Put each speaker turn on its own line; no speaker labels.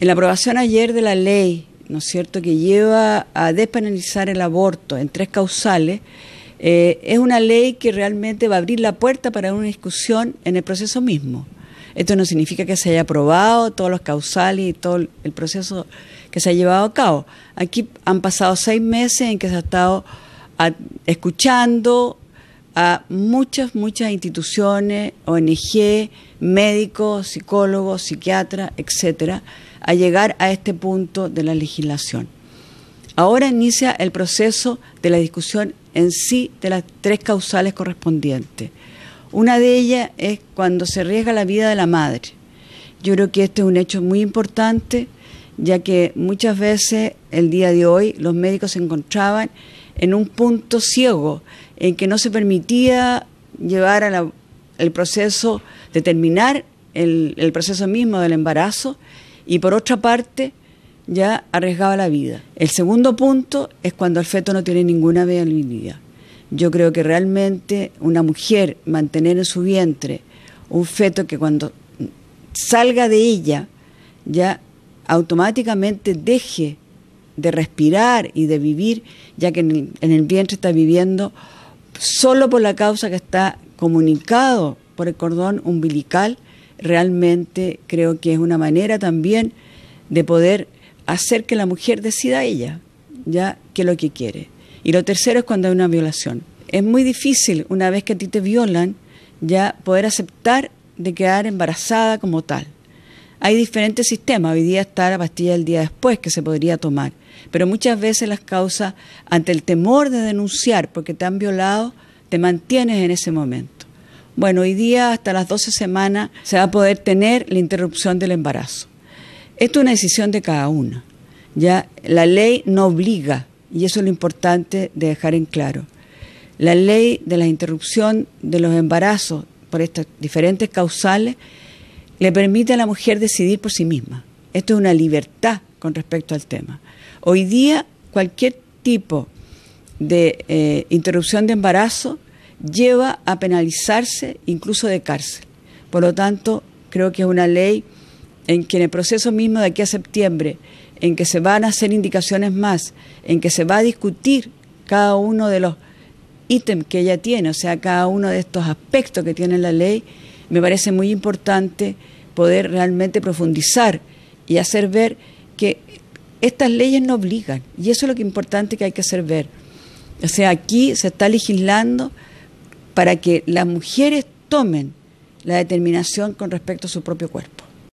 En la aprobación ayer de la ley, ¿no es cierto?, que lleva a despenalizar el aborto en tres causales, eh, es una ley que realmente va a abrir la puerta para una discusión en el proceso mismo. Esto no significa que se haya aprobado todos los causales y todo el proceso que se ha llevado a cabo. Aquí han pasado seis meses en que se ha estado escuchando, a muchas, muchas instituciones, ONG, médicos, psicólogos, psiquiatras, etc., a llegar a este punto de la legislación. Ahora inicia el proceso de la discusión en sí de las tres causales correspondientes. Una de ellas es cuando se arriesga la vida de la madre. Yo creo que este es un hecho muy importante, ya que muchas veces el día de hoy los médicos se encontraban en un punto ciego en que no se permitía llevar a el proceso, determinar el, el proceso mismo del embarazo y por otra parte ya arriesgaba la vida. El segundo punto es cuando el feto no tiene ninguna vida. Yo creo que realmente una mujer mantener en su vientre un feto que cuando salga de ella ya automáticamente deje de respirar y de vivir, ya que en el, vientre está viviendo solo por la causa que está comunicado por el cordón umbilical, realmente creo que es una manera también de poder hacer que la mujer decida ella, ya que lo que quiere. Y lo tercero es cuando hay una violación. Es muy difícil una vez que a ti te violan, ya poder aceptar de quedar embarazada como tal hay diferentes sistemas. Hoy día está la pastilla del día después que se podría tomar. Pero muchas veces las causas, ante el temor de denunciar porque te han violado, te mantienes en ese momento. Bueno, hoy día hasta las 12 semanas se va a poder tener la interrupción del embarazo. Esto es una decisión de cada una. Ya la ley no obliga, y eso es lo importante de dejar en claro. La ley de la interrupción de los embarazos por estas diferentes causales le permite a la mujer decidir por sí misma. Esto es una libertad con respecto al tema. Hoy día cualquier tipo de eh, interrupción de embarazo lleva a penalizarse incluso de cárcel. Por lo tanto, creo que es una ley en que en el proceso mismo de aquí a septiembre, en que se van a hacer indicaciones más, en que se va a discutir cada uno de los ítems que ella tiene, o sea, cada uno de estos aspectos que tiene la ley, me parece muy importante poder realmente profundizar y hacer ver que estas leyes no obligan, y eso es lo que importante que hay que hacer ver. O sea, aquí se está legislando para que las mujeres tomen la determinación con respecto a su propio cuerpo.